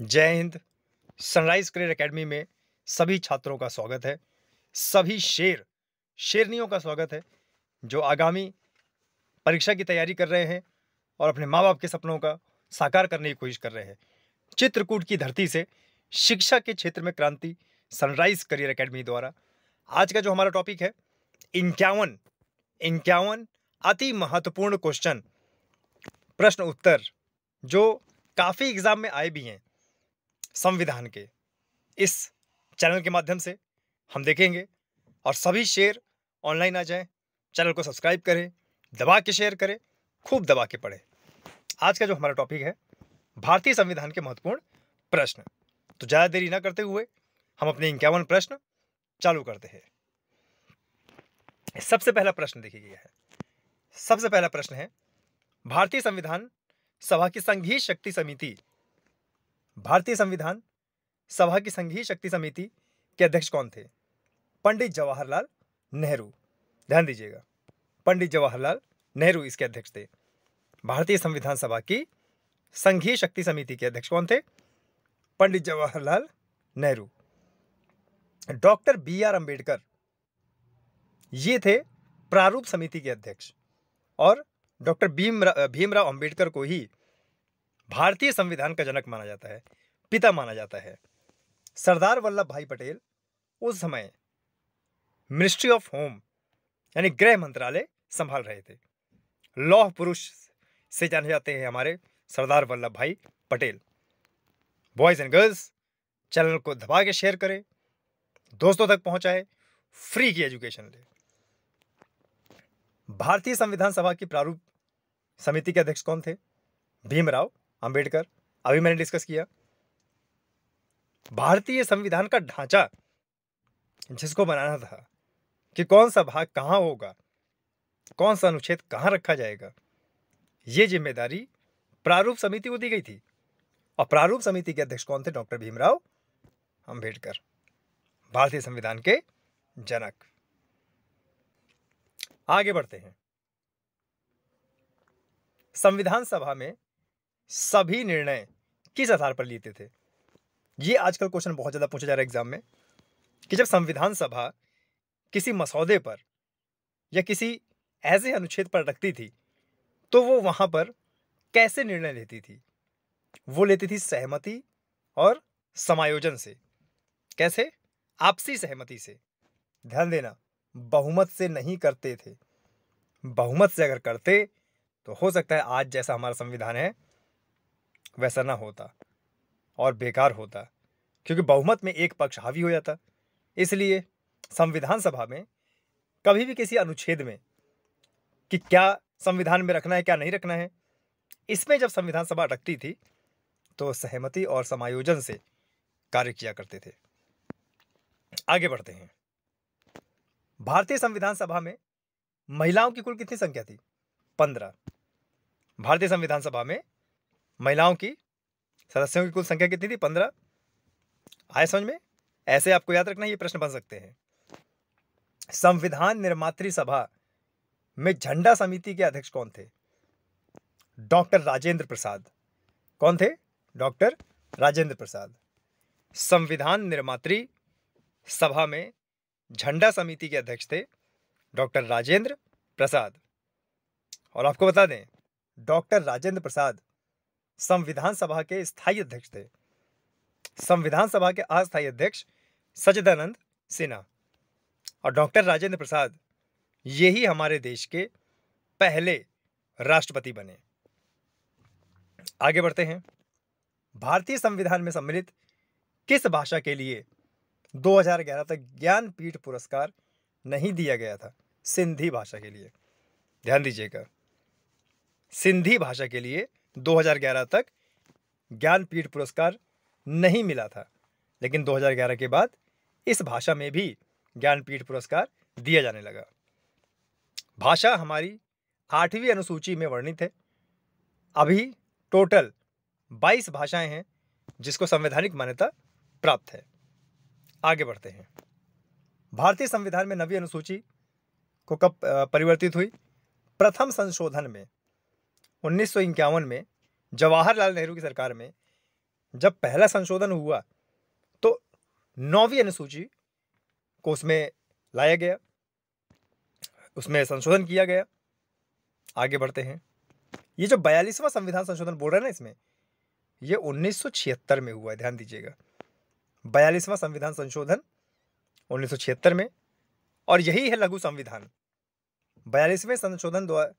जय Hind sunrise career academy में सभी छात्रों का स्वागत है सभी शेर शेरनियों का स्वागत है जो आगामी परीक्षा की तैयारी कर रहे हैं और अपने माँ बाप के सपनों का साकार करने की कोशिश कर रहे हैं चित्रकूट की धरती से शिक्षा के क्षेत्र में क्रांति सनराइज करियर एकेडमी द्वारा आज का जो हमारा टॉपिक है इक्यावन इक्यावन अति महत्वपूर्ण क्वेश्चन प्रश्न उत्तर जो काफ़ी एग्ज़ाम में आए भी हैं संविधान के इस चैनल के माध्यम से हम देखेंगे और सभी शेयर ऑनलाइन आ जाएं चैनल को सब्सक्राइब करें दबा के शेयर करें खूब दबा के पढ़ें आज का जो हमारा टॉपिक है भारतीय संविधान के महत्वपूर्ण प्रश्न तो ज़्यादा देरी ना करते हुए हम अपने इक्यावन प्रश्न चालू करते हैं सबसे पहला प्रश्न देखिए गया है सबसे पहला प्रश्न है भारतीय संविधान सभा की संघीय शक्ति समिति भारतीय संविधान सभा की संघीय शक्ति समिति के अध्यक्ष कौन थे पंडित जवाहरलाल नेहरू ध्यान दीजिएगा पंडित जवाहरलाल नेहरू इसके अध्यक्ष थे भारतीय संविधान सभा की संघीय शक्ति समिति के अध्यक्ष कौन थे Pandit Jawaharlal Nehru doctor B R Ambedkar ये थे प्रारूप समिति के अध्यक्ष और डॉक्टर भीमराव अंबेडकर को ही भारतीय संविधान का जनक माना जाता है पिता माना जाता है सरदार वल्लभ भाई पटेल उस समय मिनिस्ट्री ऑफ होम यानी गृह मंत्रालय संभाल रहे थे लौह पुरुष से जाने जाते हैं हमारे Sardar Vallabh Bhai Patel boys and girls channel को दबा के शेयर करें दोस्तों तक पहुंचाए फ्री की एजुकेशन ले भारतीय संविधान सभा की प्रारूप समिति के अध्यक्ष कौन थे भीमराव अंबेडकर अभी मैंने डिस्कस किया भारतीय संविधान का ढांचा जिसको बनाना था कि कौन सा भाग कहाँ होगा कौन सा अनुच्छेद कहाँ रखा जाएगा ये जिम्मेदारी प्रारूप समिति को दी गई थी और प्रारूप समिति के अध्यक्ष कौन थे डॉक्टर भीमराव अंबेडकर भारतीय संविधान के जनक आगे बढ़ते हैं संविधान सभा में सभी निर्णय किस आधार पर लेते थे ये आजकल क्वेश्चन बहुत ज़्यादा पूछा जा रहा है एग्जाम में कि जब संविधान सभा किसी मसौदे पर या किसी ऐसे अनुच्छेद पर रखती थी तो वो वहाँ पर कैसे निर्णय लेती थी वो लेती थी सहमति और समायोजन से कैसे आपसी सहमति से ध्यान देना बहुमत से नहीं करते थे बहुमत से अगर करते तो हो सकता है आज जैसा हमारा संविधान है वैसा ना होता और बेकार होता क्योंकि बहुमत में एक पक्ष हावी हो जाता इसलिए संविधान सभा में कभी भी किसी अनुच्छेद में कि क्या संविधान में रखना है क्या नहीं रखना है इसमें जब संविधान सभा रखती थी तो सहमति और समायोजन से कार्य किया करते थे आगे बढ़ते हैं भारतीय संविधान सभा में महिलाओं की कुल कितनी संख्या थी पंद्रह भारतीय संविधान सभा में महिलाओं की सदस्यों की कुल संख्या कितनी थी पंद्रह आए समझ में ऐसे आपको याद रखना ये प्रश्न बन सकते हैं संविधान निर्मात सभा में झंडा समिति के अध्यक्ष कौन थे डॉक्टर राजेंद्र प्रसाद कौन थे डॉक्टर राजेंद्र प्रसाद संविधान निर्मात सभा में झंडा समिति के अध्यक्ष थे डॉक्टर राजेंद्र प्रसाद और आपको बता दें डॉक्टर राजेंद्र प्रसाद संविधान सभा के स्थायी अध्यक्ष थे संविधान सभा के अस्थायी अध्यक्ष सचिदानंद सिन्हा और डॉक्टर राजेंद्र प्रसाद यही हमारे देश के पहले राष्ट्रपति बने आगे बढ़ते हैं भारतीय संविधान में सम्मिलित किस भाषा के लिए 2011 तक ज्ञानपीठ पुरस्कार नहीं दिया गया था सिंधी भाषा के लिए ध्यान दीजिएगा सिंधी भाषा के लिए 2011 तक ज्ञानपीठ पुरस्कार नहीं मिला था लेकिन 2011 के बाद इस भाषा में भी ज्ञानपीठ पुरस्कार दिया जाने लगा भाषा हमारी आठवीं अनुसूची में वर्णित है अभी टोटल 22 भाषाएं हैं जिसको संवैधानिक मान्यता प्राप्त है आगे बढ़ते हैं भारतीय संविधान में नवी अनुसूची को कब परिवर्तित हुई प्रथम संशोधन में उन्नीस में जवाहरलाल नेहरू की सरकार में जब पहला संशोधन हुआ तो नौवीं अनुसूची को उसमें लाया गया उसमें संशोधन किया गया आगे बढ़ते हैं ये जो बयालीसवां संविधान संशोधन बोल रहे हैं ना इसमें ये 1976 में हुआ ध्यान दीजिएगा बयालीसवां संविधान संशोधन 1976 में और यही है लघु संविधान बयालीसवें संशोधन द्वारा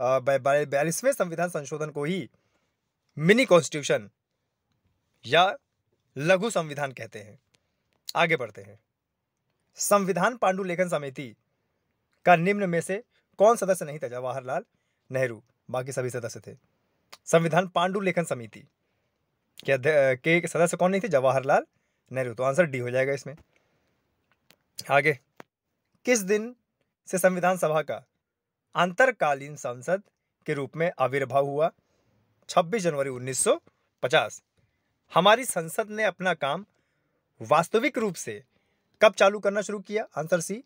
बयालीसवें संविधान संशोधन को ही मिनी कॉन्स्टिट्यूशन या लघु संविधान कहते हैं आगे बढ़ते हैं संविधान पांडुलेखन समिति का निम्न में से कौन सदस्य नहीं था जवाहरलाल नेहरू बाकी सभी सदस्य थे संविधान पांडुलेखन समिति के के सदस्य कौन नहीं थे जवाहरलाल नेहरू तो आंसर डी हो जाएगा इसमें आगे किस दिन से संविधान सभा का अंतरकालीन सांसद के रूप में आविर्भाव हुआ 26 जनवरी 1950 हमारी संसद ने अपना काम वास्तविक रूप से कब चालू करना शुरू किया आंसर सी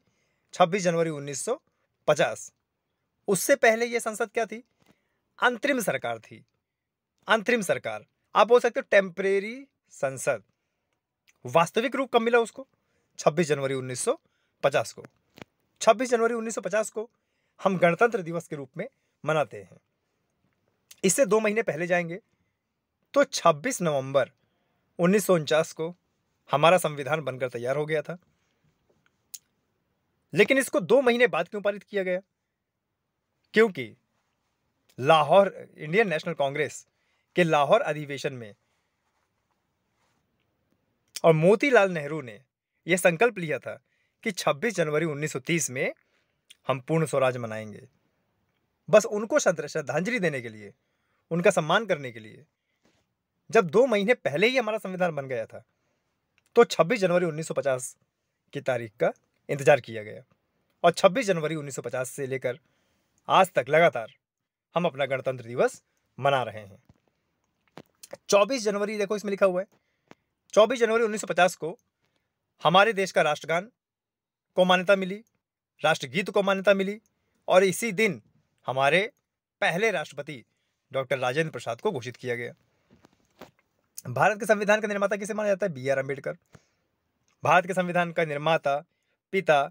26 जनवरी 1950 उससे पहले यह संसद क्या थी अंतरिम सरकार थी अंतरिम सरकार आप बोल सकते हो टेम्परेरी संसद वास्तविक रूप कब मिला उसको 26 जनवरी 1950 को 26 जनवरी 1950 को हम गणतंत्र दिवस के रूप में मनाते हैं इससे दो महीने पहले जाएंगे तो 26 नवंबर उन्नीस को हमारा संविधान बनकर तैयार हो गया था लेकिन इसको दो महीने बाद क्यों पारित किया गया क्योंकि लाहौर इंडियन नेशनल कांग्रेस के लाहौर अधिवेशन में और मोतीलाल नेहरू ने यह संकल्प लिया था कि 26 जनवरी 1930 में हम पूर्ण स्वराज मनाएंगे बस उनको श्रद्धांजलि देने के लिए उनका सम्मान करने के लिए जब दो महीने पहले ही हमारा संविधान बन गया था तो 26 जनवरी 1950 की तारीख का इंतज़ार किया गया और 26 जनवरी 1950 से लेकर आज तक लगातार हम अपना गणतंत्र दिवस मना रहे हैं 24 जनवरी देखो इसमें लिखा हुआ है 24 जनवरी 1950 को हमारे देश का राष्ट्रगान को मान्यता मिली राष्ट्रगीत को मान्यता मिली और इसी दिन हमारे पहले राष्ट्रपति डॉक्टर राजेंद्र प्रसाद को घोषित किया गया भारत के संविधान का निर्माता किसे माना जाता है बी आर अम्बेडकर भारत के संविधान का निर्माता पिता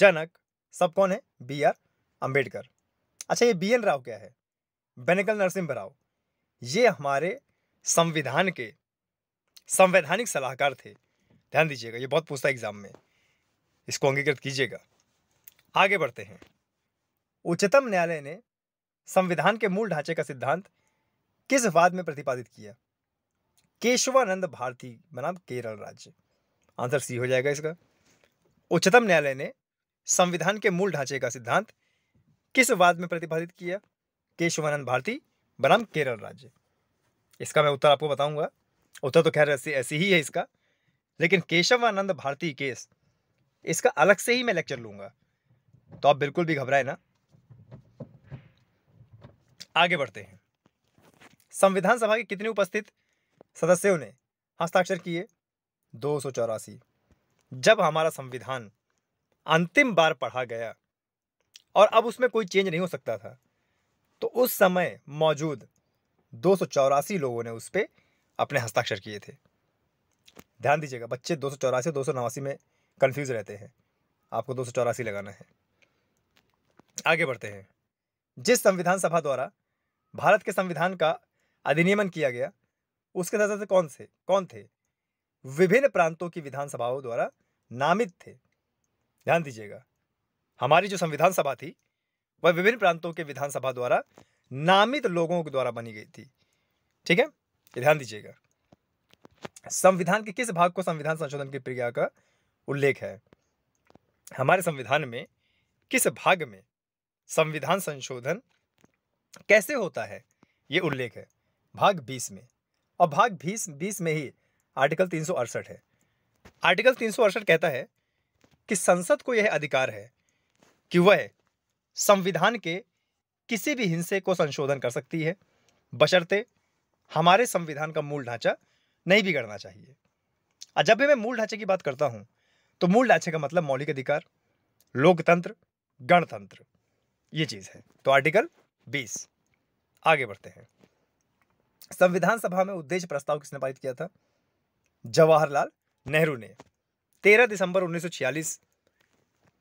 जनक सब कौन है बी आर अम्बेडकर अच्छा ये बी एन राव क्या है बेनकल नरसिम्ह राव ये हमारे संविधान के संवैधानिक सलाहकार थे ध्यान दीजिएगा ये बहुत पूछता है एग्जाम में इसको अंगीकृत कीजिएगा आगे बढ़ते हैं उच्चतम न्यायालय ने संविधान के मूल ढांचे का सिद्धांत किस वाद में प्रतिपादित किया केशवानंद भारती बनाम केरल राज्य आंसर सी हो जाएगा इसका उच्चतम न्यायालय ने संविधान के मूल ढांचे का सिद्धांत किस वाद में प्रतिपादित किया केशवानंद भारती बनाम केरल राज्य इसका मैं उत्तर आपको बताऊंगा उत्तर तो खैर ऐसे ऐसे ही है इसका लेकिन केशवानंद भारती केस इसका अलग से ही मैं लेक्चर लूंगा तो आप बिल्कुल भी घबराए ना आगे बढ़ते हैं संविधान सभा के कितने उपस्थित सदस्यों ने हस्ताक्षर किए दो सौ चौरासी जब हमारा संविधान अंतिम बार पढ़ा गया और अब उसमें कोई चेंज नहीं हो सकता था तो उस समय मौजूद दो लोगों ने उस पर अपने हस्ताक्षर किए थे ध्यान दीजिएगा बच्चे दो सौ चौरासी सौ नवासी में कन्फ्यूज रहते हैं आपको दो लगाना है आगे बढ़ते हैं जिस संविधान सभा द्वारा भारत के संविधान का अधिनियमन किया गया उसके सदस्य कौन से कौन थे विभिन्न प्रांतों की विधानसभाओं द्वारा नामित थे ध्यान दीजिएगा हमारी जो संविधान सभा थी वह विभिन्न प्रांतों के विधानसभा द्वारा नामित लोगों के द्वारा बनी गई थी ठीक है ध्यान दीजिएगा संविधान के किस भाग को संविधान संशोधन की प्रक्रिया का उल्लेख है हमारे संविधान में किस भाग में संविधान संशोधन कैसे होता है ये उल्लेख है भाग बीस में और भाग बीस बीस में ही आर्टिकल तीन है आर्टिकल तीन कहता है कि संसद को यह अधिकार है कि वह संविधान के किसी भी हिंसे को संशोधन कर सकती है बशर्ते हमारे संविधान का मूल ढांचा नहीं बिगड़ना चाहिए और जब भी मैं मूल ढांचे की बात करता हूँ तो मूल ढांचे का मतलब मौलिक अधिकार लोकतंत्र गणतंत्र ये चीज़ है तो आर्टिकल बीस आगे बढ़ते हैं संविधान सभा में उद्देश्य प्रस्ताव किसने पारित किया था जवाहरलाल नेहरू ने 13 दिसंबर 1946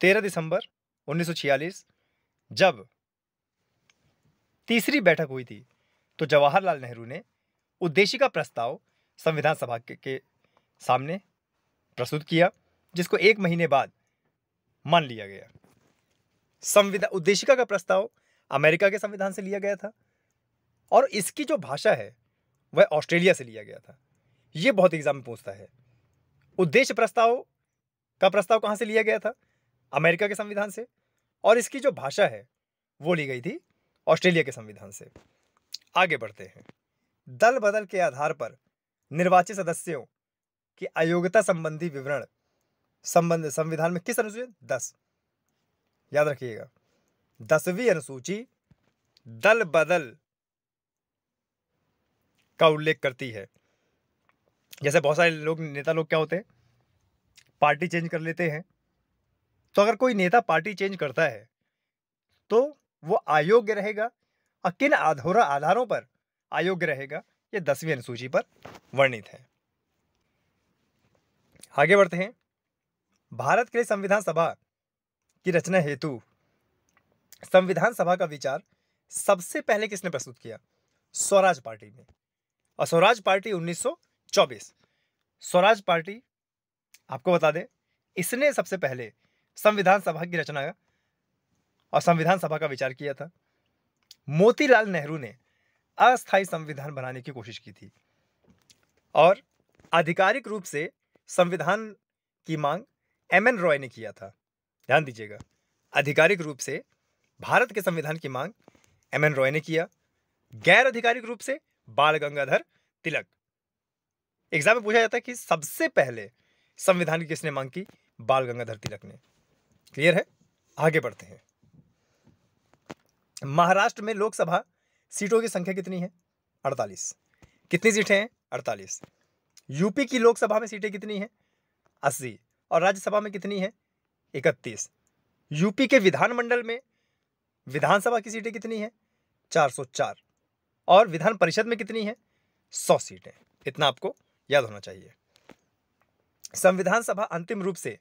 13 दिसंबर 1946 जब तीसरी बैठक हुई थी तो जवाहरलाल नेहरू ने उद्देश्य का प्रस्ताव संविधान सभा के, के सामने प्रस्तुत किया जिसको एक महीने बाद मान लिया गया संविधान उद्देशिका का प्रस्ताव अमेरिका के संविधान से लिया गया था और इसकी जो भाषा है वह ऑस्ट्रेलिया से लिया गया था ये बहुत एग्जाम में पूछता है उद्देश्य प्रस्ताव का प्रस्ताव कहाँ से लिया गया था अमेरिका के संविधान से और इसकी जो भाषा है वो ली गई थी ऑस्ट्रेलिया के संविधान से आगे बढ़ते हैं दल बदल के आधार पर निर्वाचित सदस्यों की अयोग्यता संबंधी विवरण संबंध संविधान में किस अनुसूचित दस याद रखिएगा दसवीं अनुसूची दल बदल का उल्लेख करती है जैसे बहुत सारे लोग नेता लोग क्या होते हैं पार्टी चेंज कर लेते हैं तो अगर कोई नेता पार्टी चेंज करता है तो वो अयोग्य रहेगा और किन आधोरा आधारों पर अयोग्य रहेगा ये दसवीं अनुसूची पर वर्णित है आगे बढ़ते हैं भारत के लिए संविधान सभा की रचना हेतु संविधान सभा का विचार सबसे पहले किसने प्रस्तुत किया स्वराज पार्टी ने और स्वराज पार्टी 1924 स्वराज पार्टी आपको बता दें इसने सबसे पहले संविधान सभा की रचना और संविधान सभा का विचार किया था मोतीलाल नेहरू ने अस्थायी संविधान बनाने की कोशिश की थी और आधिकारिक रूप से संविधान की मांग एम एन रॉय ने किया था ध्यान दीजिएगा आधिकारिक रूप से भारत के संविधान की मांग एम एन रॉय ने किया गैर आधिकारिक रूप से बाल गंगाधर तिलक एग्जाम में पूछा जाता है कि सबसे पहले संविधान की किसने मांग की बाल गंगाधर तिलक ने क्लियर है आगे बढ़ते हैं महाराष्ट्र में लोकसभा सीटों की संख्या कितनी है अड़तालीस कितनी सीटें हैं अड़तालीस यूपी की लोकसभा में सीटें कितनी हैं अस्सी और राज्यसभा में कितनी है इकतीस यूपी के विधानमंडल में विधानसभा की सीटें कितनी हैं 404 और विधान परिषद में कितनी है 100 सीटें इतना आपको याद होना चाहिए संविधान सभा अंतिम रूप से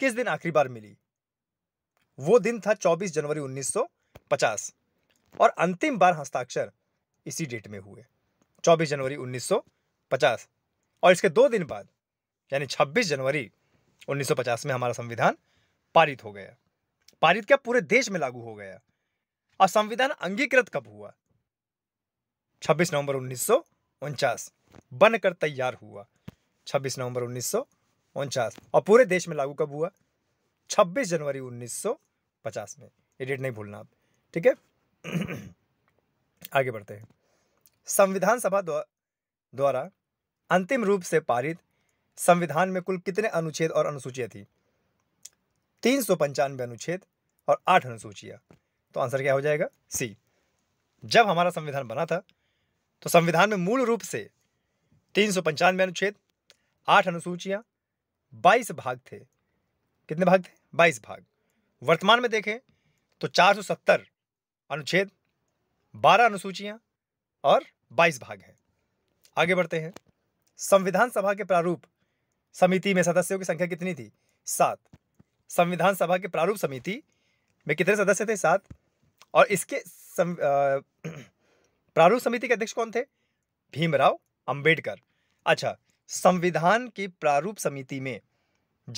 किस दिन आखिरी बार मिली वो दिन था 24 जनवरी 1950 और अंतिम बार हस्ताक्षर इसी डेट में हुए 24 जनवरी 1950 और इसके दो दिन बाद यानी 26 जनवरी 1950 में हमारा संविधान पारित हो गया पारित क्या पूरे देश में लागू हो गया और संविधान अंगीकृत कब हुआ 26 नवंबर उन्नीस बनकर तैयार हुआ 26 नवंबर उन्नीस और पूरे देश में लागू कब हुआ 26 जनवरी 1950 में ये डेट नहीं भूलना आप ठीक है आगे बढ़ते हैं संविधान सभा द्वारा अंतिम रूप से पारित संविधान में कुल कितने अनुच्छेद और अनुसूचियां थी तीन सौ पंचानवे अनुच्छेद और आठ अनुसूचियाँ तो आंसर क्या हो जाएगा सी जब हमारा संविधान बना था तो संविधान में मूल रूप से तीन सौ पंचानवे अनुच्छेद आठ अनुसूचियाँ बाईस भाग थे कितने भाग थे बाईस भाग वर्तमान में देखें तो चार सौ सत्तर अनुच्छेद बारह अनुसूचियाँ और बाईस भाग हैं आगे बढ़ते हैं संविधान सभा के प्रारूप समिति में सदस्यों की संख्या कितनी थी सात संविधान सभा के प्रारूप समिति में कितने सदस्य थे सात और इसके सम, प्रारूप समिति के अध्यक्ष कौन थे भीमराव अंबेडकर अच्छा संविधान की प्रारूप समिति में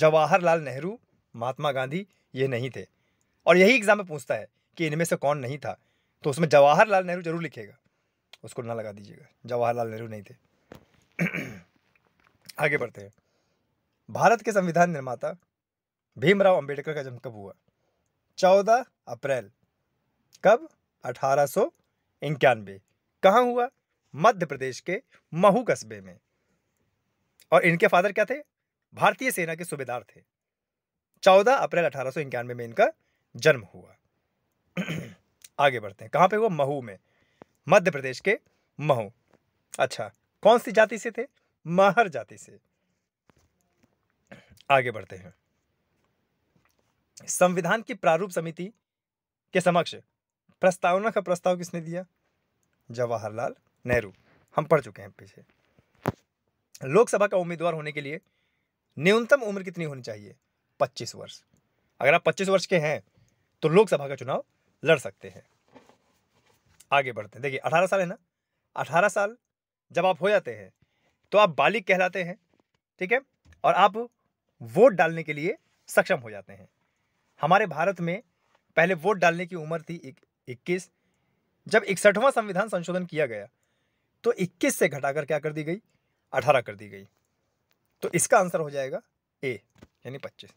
जवाहरलाल नेहरू महात्मा गांधी ये नहीं थे और यही एग्जाम में पूछता है कि इनमें से कौन नहीं था तो उसमें जवाहरलाल नेहरू जरूर लिखेगा उसको ना लगा दीजिएगा जवाहरलाल नेहरू नहीं थे आगे बढ़ते हैं भारत के संविधान निर्माता भीमराव अंबेडकर का जन्म कब हुआ चौदह अप्रैल कब अठारह सौ इक्यानवे कहाँ हुआ मध्य प्रदेश के महू कस्बे में और इनके फादर क्या थे भारतीय सेना के सूबेदार थे चौदह अप्रैल अठारह सौ इक्यानवे में इनका जन्म हुआ आगे बढ़ते हैं कहाँ पे हुआ महू में मध्य प्रदेश के महू अच्छा कौन सी जाति से थे महर जाति से आगे बढ़ते हैं संविधान की प्रारूप समिति के समक्ष प्रस्तावना का प्रस्ताव किसने दिया जवाहरलाल नेहरू हम पढ़ चुके हैं पीछे लोकसभा का उम्मीदवार होने के लिए न्यूनतम उम्र कितनी होनी चाहिए पच्चीस वर्ष अगर आप पच्चीस वर्ष के हैं तो लोकसभा का चुनाव लड़ सकते हैं आगे बढ़ते हैं देखिए अठारह साल है ना अठारह साल जब आप हो जाते हैं तो आप बालिक कहलाते हैं ठीक है और आप वोट डालने के लिए सक्षम हो जाते हैं हमारे भारत में पहले वोट डालने की उम्र थी इक्कीस जब इकसठवां संविधान संशोधन किया गया तो 21 से घटाकर क्या कर दी गई 18 कर दी गई तो इसका आंसर हो जाएगा ए यानी 25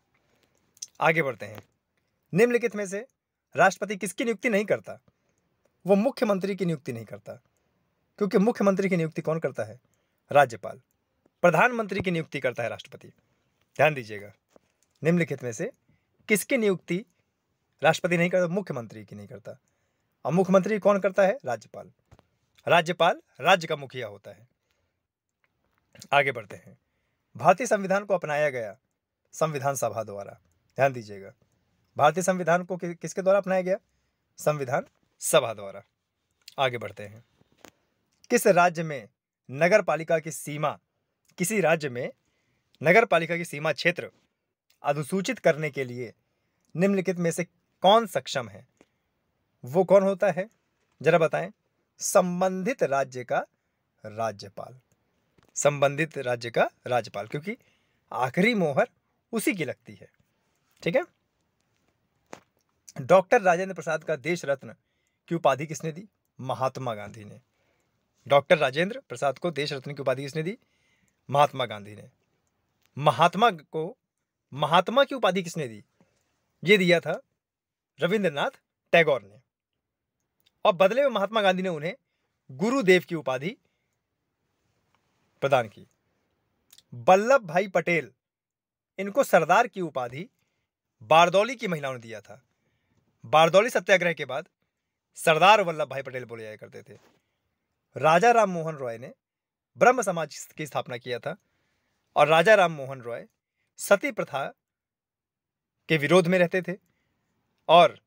आगे बढ़ते हैं निम्नलिखित में से राष्ट्रपति किसकी नियुक्ति नहीं करता वो मुख्यमंत्री की नियुक्ति नहीं करता क्योंकि मुख्यमंत्री की नियुक्ति कौन करता है राज्यपाल प्रधानमंत्री की नियुक्ति करता है राष्ट्रपति ध्यान दीजिएगा निम्नलिखित में से किसकी नियुक्ति राष्ट्रपति नहीं करता मुख्यमंत्री की नहीं करता और मुख्यमंत्री कौन करता है राज्यपाल राज्यपाल राज्य का मुखिया होता है आगे बढ़ते हैं भारतीय संविधान को अपनाया गया संविधान सभा द्वारा ध्यान दीजिएगा भारतीय संविधान को कि, किसके द्वारा अपनाया गया संविधान सभा द्वारा आगे बढ़ते हैं किस राज्य में नगर पालिका की सीमा किसी राज्य में नगर पालिका की सीमा क्षेत्र अधिसूचित करने के लिए निम्नलिखित में से कौन सक्षम है वो कौन होता है जरा बताएं संबंधित राज्य का राज्यपाल संबंधित राज्य का राज्यपाल क्योंकि आखिरी मोहर उसी की लगती है ठीक है डॉक्टर राजेंद्र प्रसाद का देश रत्न की उपाधि किसने दी महात्मा गांधी ने डॉक्टर राजेंद्र प्रसाद को देश रत्न की उपाधि किसने दी महात्मा गांधी ने महात्मा को महात्मा की उपाधि किसने दी ये दिया था रविंद्रनाथ टैगोर ने और बदले में महात्मा गांधी ने उन्हें गुरुदेव की उपाधि प्रदान की वल्लभ भाई पटेल इनको सरदार की उपाधि बारदौली की महिलाओं ने दिया था बारदौली सत्याग्रह के बाद सरदार वल्लभ भाई पटेल बोले जाया करते थे राजा राम मोहन रॉय ने ब्रह्म समाज की स्थापना किया था और राजा राम मोहन रॉय सती प्रथा के विरोध में रहते थे और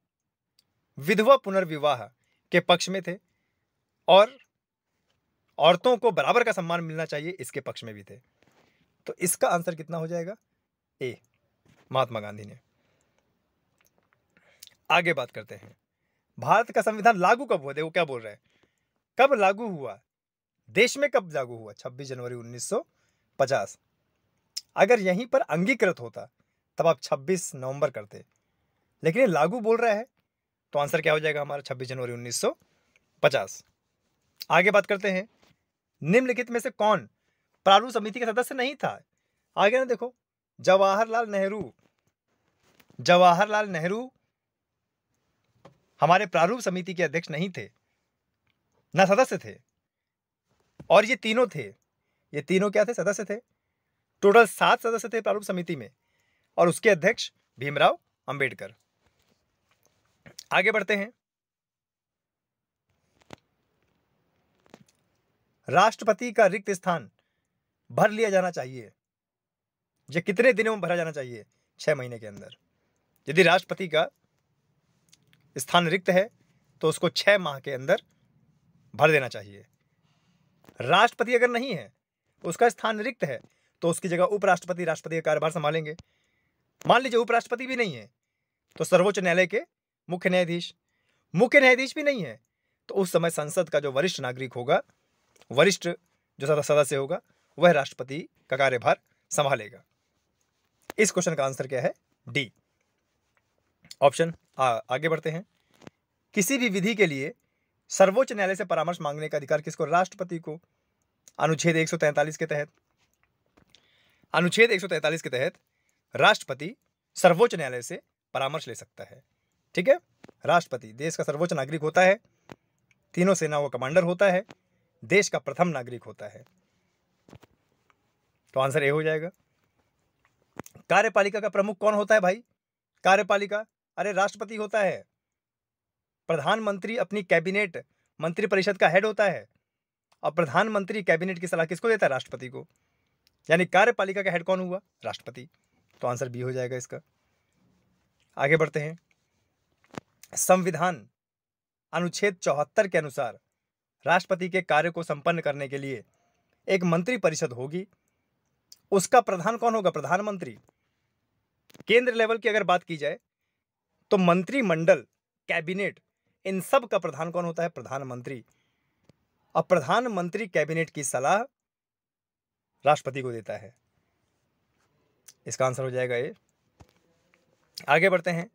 विधवा पुनर्विवाह के पक्ष में थे और औरतों को बराबर का सम्मान मिलना चाहिए इसके पक्ष में भी थे तो इसका आंसर कितना हो जाएगा ए महात्मा गांधी ने आगे बात करते हैं भारत का संविधान लागू कब हुआ देखो क्या बोल रहे हैं कब लागू हुआ देश में कब लागू हुआ 26 जनवरी अगर यहीं पर अंगीकृत होता तब आप 26 नवंबर करते लेकिन ये लागू बोल रहा है तो आंसर क्या हो जाएगा हमारा 26 जनवरी 1950 आगे बात करते हैं निम्नलिखित में से कौन प्रारूप समिति का सदस्य नहीं था आगे ना देखो जवाहरलाल नेहरू जवाहरलाल नेहरू हमारे प्रारूप समिति के अध्यक्ष नहीं थे ना सदस्य थे और ये तीनों थे ये तीनों क्या थे सदस्य थे टोटल सात सदस्य थे प्रारूप समिति में और उसके अध्यक्ष भीमराव अंबेडकर आगे बढ़ते हैं राष्ट्रपति का रिक्त स्थान भर लिया जाना चाहिए ये कितने दिनों में भरा जाना चाहिए छह महीने के अंदर यदि राष्ट्रपति का स्थान रिक्त है तो उसको छह माह के अंदर भर देना चाहिए राष्ट्रपति अगर नहीं है उसका स्थान रिक्त है तो उसकी जगह उपराष्ट्रपति राष्ट्रपति का कार्यभार संभालेंगे मान लीजिए उपराष्ट्रपति भी नहीं है तो सर्वोच्च न्यायालय के मुख्य न्यायाधीश मुख्य न्यायाधीश भी नहीं है तो उस समय संसद का जो वरिष्ठ नागरिक होगा वरिष्ठ जो सदस्य होगा वह राष्ट्रपति का कार्यभार संभालेगा इस क्वेश्चन का आंसर क्या है डी ऑप्शन आगे बढ़ते हैं किसी भी विधि के लिए सर्वोच्च न्यायालय से परामर्श मांगने का अधिकार किसको राष्ट्रपति को अनुच्छेद 143 के तहत अनुच्छेद 143 के तहत राष्ट्रपति सर्वोच्च न्यायालय से परामर्श ले सकता है ठीक है राष्ट्रपति देश का सर्वोच्च नागरिक होता है तीनों सेनाओं का कमांडर होता है देश का प्रथम नागरिक होता है तो आंसर ए हो जाएगा कार्यपालिका का प्रमुख कौन होता है भाई कार्यपालिका अरे राष्ट्रपति होता है प्रधानमंत्री अपनी कैबिनेट मंत्रिपरिषद का हेड होता है और प्रधानमंत्री कैबिनेट की सलाह किसको देता है राष्ट्रपति को यानी कार्यपालिका का हेड कौन हुआ राष्ट्रपति तो आंसर बी हो जाएगा इसका आगे बढ़ते हैं संविधान अनुच्छेद चौहत्तर के अनुसार राष्ट्रपति के कार्य को संपन्न करने के लिए एक मंत्री परिषद होगी उसका प्रधान कौन होगा प्रधानमंत्री केंद्र लेवल की अगर बात की जाए तो मंत्रिमंडल कैबिनेट इन सब का प्रधान कौन होता है प्रधानमंत्री और प्रधानमंत्री कैबिनेट की सलाह राष्ट्रपति को देता है इसका आंसर हो जाएगा ये आगे बढ़ते हैं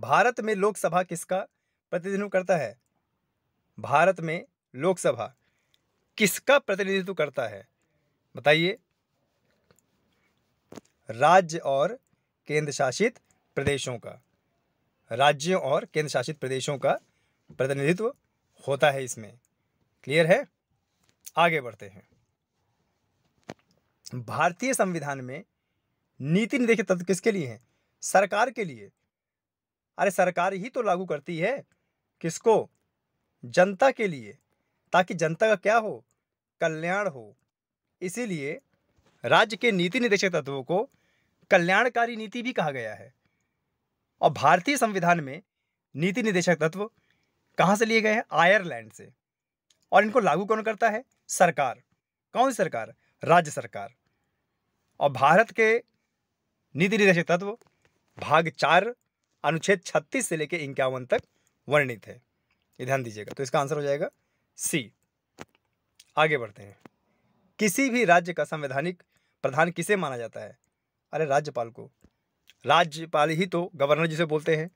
भारत में लोकसभा किसका प्रतिनिधित्व करता है भारत में लोकसभा किसका प्रतिनिधित्व करता है बताइए राज्य और केंद्र शासित प्रदेशों का राज्यों और केंद्र शासित प्रदेशों का प्रतिनिधित्व होता है इसमें क्लियर है आगे बढ़ते हैं भारतीय संविधान में नीति निर्देशक तत्व किसके लिए हैं सरकार के लिए अरे सरकार ही तो लागू करती है किसको जनता के लिए ताकि जनता का क्या हो कल्याण हो इसीलिए राज्य के नीति निर्देशक तत्वों को कल्याणकारी नीति भी कहा गया है और भारतीय संविधान में नीति निर्देशक तत्व कहाँ से लिए गए हैं आयरलैंड से और इनको लागू कौन करता है सरकार कौन सी सरकार राज्य सरकार और भारत के नीति निर्देशक तत्व भाग चार अनुच्छेद छत्तीस से लेकर इक्यावन तक वर्णित है ये ध्यान दीजिएगा तो इसका आंसर हो जाएगा सी आगे बढ़ते हैं किसी भी राज्य का संवैधानिक प्रधान किसे माना जाता है अरे राज्यपाल को राज्यपाल ही तो गवर्नर जिसे बोलते हैं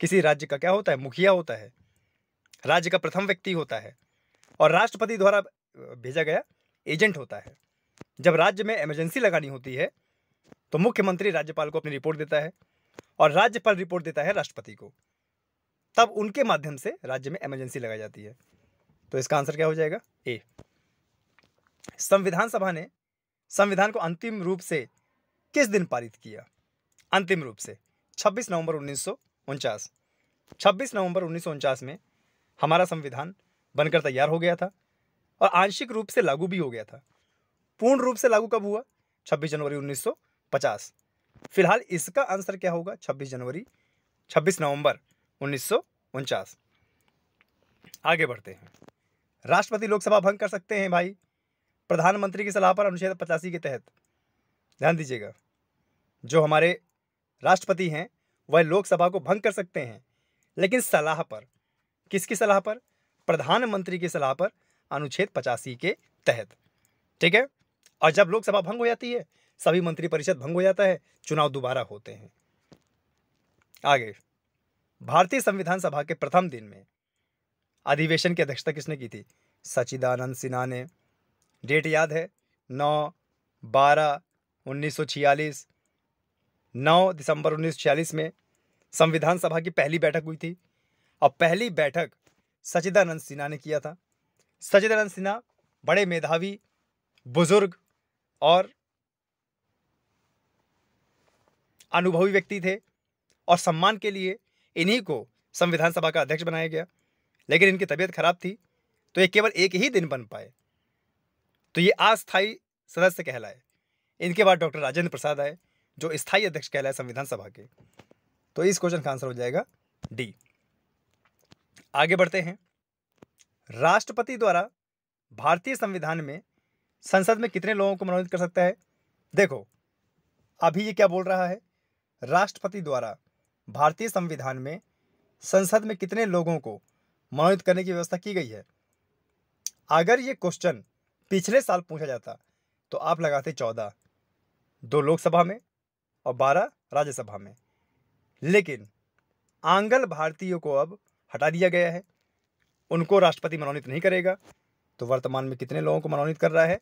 किसी राज्य का क्या होता है मुखिया होता है राज्य का प्रथम व्यक्ति होता है और राष्ट्रपति द्वारा भेजा गया एजेंट होता है जब राज्य में इमरजेंसी लगानी होती है तो मुख्यमंत्री राज्यपाल को अपनी रिपोर्ट देता है और राज्यपाल रिपोर्ट देता है राष्ट्रपति को तब उनके माध्यम से राज्य में इमरजेंसी लगाई जाती है तो इसका आंसर क्या हो जाएगा ए संविधान सभा ने संविधान को अंतिम रूप से किस दिन पारित किया अंतिम रूप से 26 नवंबर उन्नीस 26 नवंबर उन्नीस में हमारा संविधान बनकर तैयार हो गया था और आंशिक रूप से लागू भी हो गया था पूर्ण रूप से लागू कब हुआ 26 जनवरी 1950 फिलहाल इसका आंसर क्या होगा 26 जनवरी 26 नवंबर उन्नीस आगे बढ़ते हैं राष्ट्रपति लोकसभा भंग कर सकते हैं भाई प्रधानमंत्री की सलाह पर अनुच्छेद पचासी के तहत ध्यान दीजिएगा जो हमारे राष्ट्रपति हैं वह लोकसभा को भंग कर सकते हैं लेकिन सलाह पर किसकी सलाह पर प्रधानमंत्री की सलाह पर अनुच्छेद पचासी के तहत ठीक है और जब लोकसभा भंग हो जाती है सभी मंत्रिपरिषद भंग हो जाता है चुनाव दोबारा होते हैं आगे भारतीय संविधान सभा के प्रथम दिन में अधिवेशन की अध्यक्षता किसने की थी सचिदानंद सिन्हा ने डेट याद है नौ बारह उन्नीस सौ छियालीस नौ दिसंबर उन्नीस सौ छियालीस में संविधान सभा की पहली बैठक हुई थी और पहली बैठक सचिदानंद सिन्हा ने किया था सचिदानंद सिन्हा बड़े मेधावी बुजुर्ग और अनुभवी व्यक्ति थे और सम्मान के लिए इन्हीं को संविधान सभा का अध्यक्ष बनाया गया लेकिन इनकी तबीयत खराब थी तो ये केवल एक ही दिन बन पाए तो ये अस्थायी सदस्य कहलाए इनके बाद डॉक्टर राजेंद्र प्रसाद आए जो स्थायी अध्यक्ष कहलाए संविधान सभा के तो इस क्वेश्चन का आंसर हो जाएगा डी आगे बढ़ते हैं राष्ट्रपति द्वारा भारतीय संविधान में संसद में कितने लोगों को मनोनीत कर सकता है देखो अभी ये क्या बोल रहा है राष्ट्रपति द्वारा भारतीय संविधान में संसद में कितने लोगों को मनोनीत करने की व्यवस्था की गई है अगर ये क्वेश्चन पिछले साल पूछा जाता तो आप लगाते चौदह दो लोकसभा में और बारह राज्यसभा में लेकिन आंगल भारतीयों को अब हटा दिया गया है उनको राष्ट्रपति मनोनीत नहीं करेगा तो वर्तमान में कितने लोगों को मनोनीत कर रहा है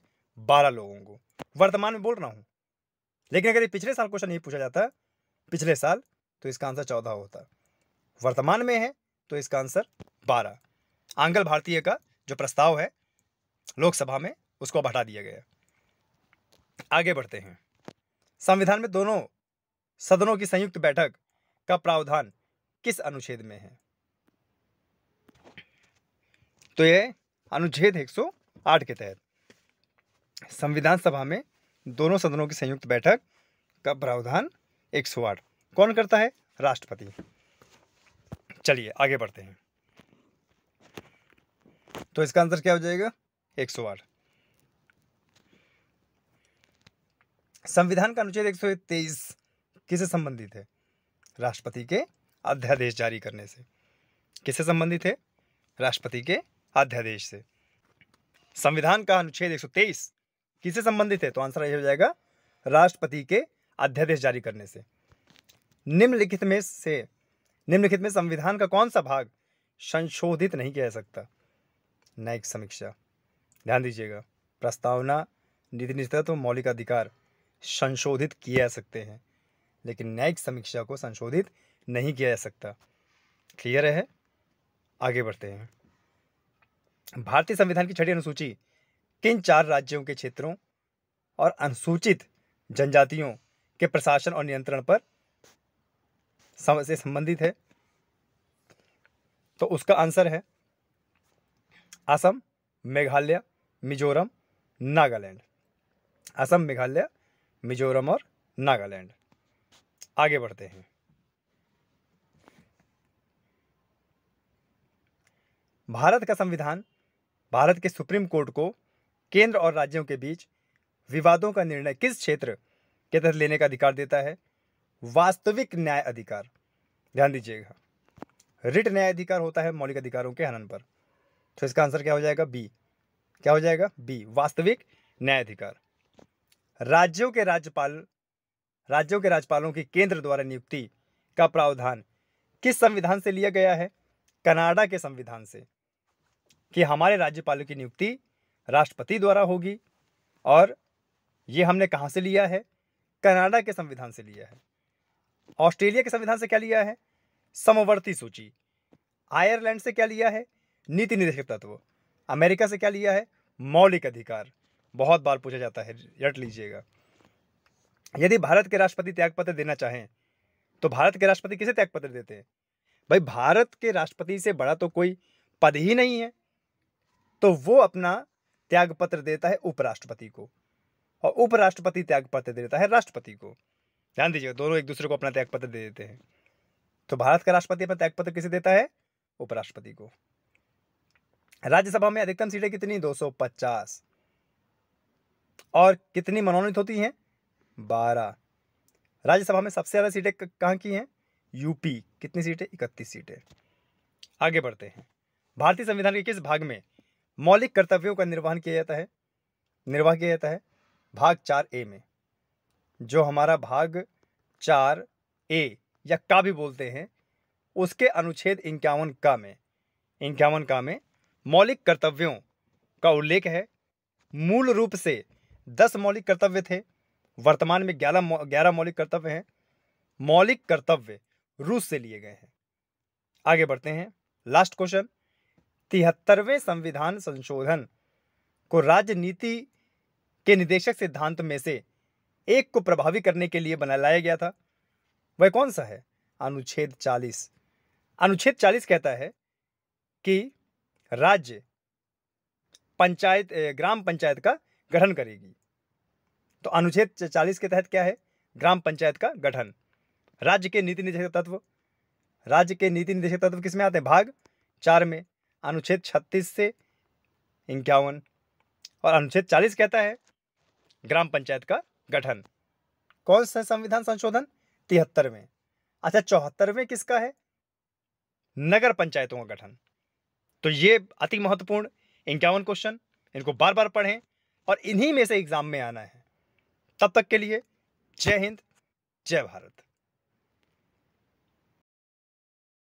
बारह लोगों को वर्तमान में बोल रहा हूँ लेकिन अगर ये पिछले साल क्वेश्चन नहीं पूछा जाता पिछले साल तो इसका आंसर चौदह होता वर्तमान में है तो इसका आंसर बारह आंगल भारतीय का जो प्रस्ताव है लोकसभा में उसको हटा दिया गया आगे बढ़ते हैं संविधान में दोनों सदनों की संयुक्त बैठक का प्रावधान किस अनुच्छेद में है तो यह अनुच्छेद 108 के तहत संविधान सभा में दोनों सदनों की संयुक्त बैठक का प्रावधान 108 कौन करता है राष्ट्रपति चलिए आगे बढ़ते हैं तो इसका आंसर क्या हो जाएगा 108 संविधान का अनुच्छेद 123 किससे संबंधित है राष्ट्रपति के अध्यादेश जारी करने से किससे संबंधित है राष्ट्रपति के अध्यादेश से संविधान का अनुच्छेद एक किससे संबंधित है तो आंसर यह हो जाएगा राष्ट्रपति के अध्यादेश जारी करने से निम्नलिखित में से निम्नलिखित में संविधान का कौन सा भाग संशोधित नहीं किया जा सकता न्यायिक समीक्षा ध्यान दीजिएगा प्रस्तावना नीति निष्ठत्व मौलिक अधिकार संशोधित किए जा सकते हैं लेकिन न्यायिक समीक्षा को संशोधित नहीं किया जा सकता क्लियर है आगे बढ़ते हैं भारतीय संविधान की छठी अनुसूची किन चार राज्यों के क्षेत्रों और अनुसूचित जनजातियों के प्रशासन और नियंत्रण पर से संबंधित है तो उसका आंसर है असम मेघालय मिजोरम नागालैंड असम मेघालय मिजोरम और नागालैंड आगे बढ़ते हैं भारत का संविधान भारत के सुप्रीम कोर्ट को केंद्र और राज्यों के बीच विवादों का निर्णय किस क्षेत्र के तहत लेने का अधिकार देता है वास्तविक न्याय अधिकार ध्यान दीजिएगा रिट न्याय अधिकार होता है मौलिक अधिकारों के हनन पर तो इसका आंसर क्या हो जाएगा बी क्या हो जाएगा बी वास्तविक न्याय अधिकार राज्यों के राज्यपाल राज्यों के राज्यपालों की केंद्र द्वारा नियुक्ति का प्रावधान किस संविधान से लिया गया है कनाडा के संविधान से कि हमारे राज्यपालों की नियुक्ति राष्ट्रपति द्वारा होगी और ये हमने कहाँ से लिया है कनाडा के संविधान से लिया है ऑस्ट्रेलिया के संविधान से क्या लिया है समवर्ती सूची आयरलैंड से क्या लिया है नीति निर्देशक तत्व अमेरिका से क्या लिया है मौलिक अधिकार बहुत बार पूछा जाता है रट लीजिएगा यदि भारत के राष्ट्रपति त्यागपत्र देना चाहें तो भारत के राष्ट्रपति किसे त्यागपत्र देते हैं भाई भारत के राष्ट्रपति से बड़ा तो कोई पद ही नहीं है तो वो अपना त्यागपत्र देता है उपराष्ट्रपति को और उपराष्ट्रपति त्यागपत्र देता है राष्ट्रपति को ध्यान दीजिए दोनों एक दूसरे को अपना त्यागपत्र दे देते हैं तो भारत का राष्ट्रपति अपना त्यागपत्र किसे देता है उपराष्ट्रपति को राज्यसभा में अधिकतम सीटें कितनी 250 और कितनी मनोनीत होती हैं 12 राज्यसभा में सबसे ज़्यादा सीटें कहाँ की हैं यूपी कितनी सीटें इकतीस सीटें आगे बढ़ते हैं भारतीय संविधान के किस भाग में मौलिक कर्तव्यों का निर्वहन किया जाता है निर्वाह किया जाता है भाग चार ए में जो हमारा भाग चार ए या का भी बोलते हैं उसके अनुच्छेद इक्यावन का में इक्यावन का में मौलिक कर्तव्यों का उल्लेख है मूल रूप से दस मौलिक कर्तव्य थे वर्तमान में ग्यारह ग्यारह मौलिक कर्तव्य हैं मौलिक कर्तव्य रूस से लिए गए हैं आगे बढ़ते हैं लास्ट क्वेश्चन तिहत्तरवें संविधान संशोधन को राजनीति के निदेशक सिद्धांत में से एक को प्रभावी करने के लिए बना लाया गया था वह कौन सा है अनुच्छेद 40 अनुच्छेद 40 कहता है कि राज्य पंचायत ग्राम पंचायत का गठन करेगी तो अनुच्छेद 40 के तहत क्या है ग्राम पंचायत का गठन राज्य के नीति निदेशक तत्व राज्य के नीति निर्देशक तत्व किस में आते हैं भाग चार में अनुच्छेद छत्तीस से इक्यावन और अनुच्छेद चालीस कहता है ग्राम पंचायत का गठन कौन सा संविधान संशोधन तिहत्तर में अच्छा चौहत्तर में किसका है नगर पंचायतों का गठन तो ये अति महत्वपूर्ण इक्यावन क्वेश्चन इनको बार बार पढ़ें और इन्हीं में से एग्ज़ाम में आना है तब तक के लिए जय हिंद जय भारत